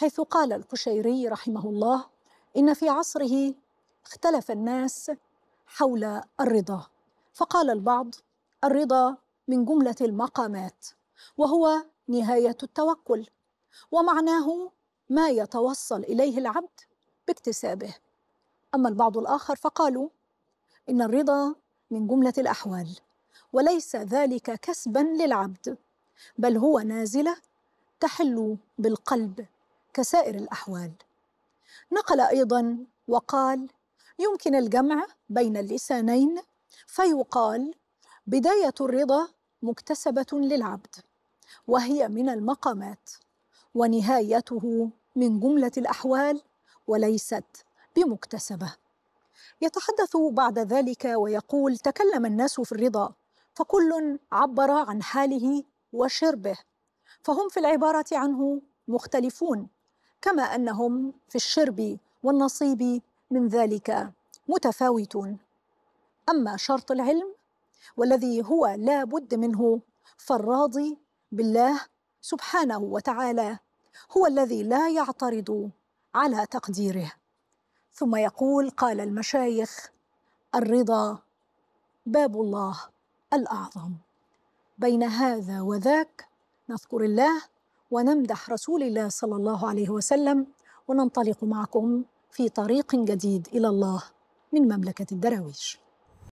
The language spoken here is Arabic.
حيث قال القشيري رحمه الله إن في عصره اختلف الناس حول الرضا فقال البعض الرضا من جملة المقامات وهو نهاية التوكل ومعناه ما يتوصل إليه العبد باكتسابه أما البعض الآخر فقالوا إن الرضا من جملة الأحوال وليس ذلك كسبا للعبد بل هو نازلة تحل بالقلب كسائر الأحوال نقل أيضا وقال يمكن الجمع بين اللسانين فيقال بداية الرضا مكتسبة للعبد وهي من المقامات ونهايته من جملة الأحوال وليست بمكتسبة يتحدث بعد ذلك ويقول تكلم الناس في الرضا فكل عبر عن حاله وشربه فهم في العبارة عنه مختلفون كما انهم في الشرب والنصيب من ذلك متفاوتون اما شرط العلم والذي هو لا بد منه فالراضي بالله سبحانه وتعالى هو الذي لا يعترض على تقديره ثم يقول قال المشايخ الرضا باب الله الاعظم بين هذا وذاك نذكر الله ونمدح رسول الله صلى الله عليه وسلم وننطلق معكم في طريق جديد الى الله من مملكه الدراويش